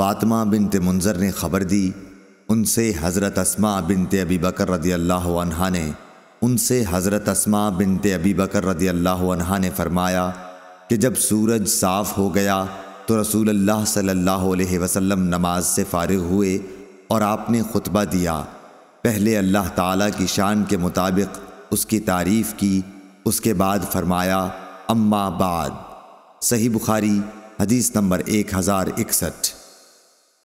फ़ातिमा बिन मुंजर ने ख़बर दी उनसे हज़रत असमा बिनत अबी बकर रदी अल्लाह ने उनसे हज़रत असमा बिनत अबी बकर रदी अल्लाह ने फ़रमाया कि जब सूरज साफ़ हो गया तो रसूल अल्लाह सल्लल्लाहु अलैहि वसल्लम नमाज से फ़ारिग हुए और आपने खुतबा दिया पहले अल्लाह ताला की शान के मुताबिक उसकी तारीफ़ की उसके बाद फ़रमाया अम्मा बाद सही बुखारी हदीस नंबर एक हज़ार इकसठ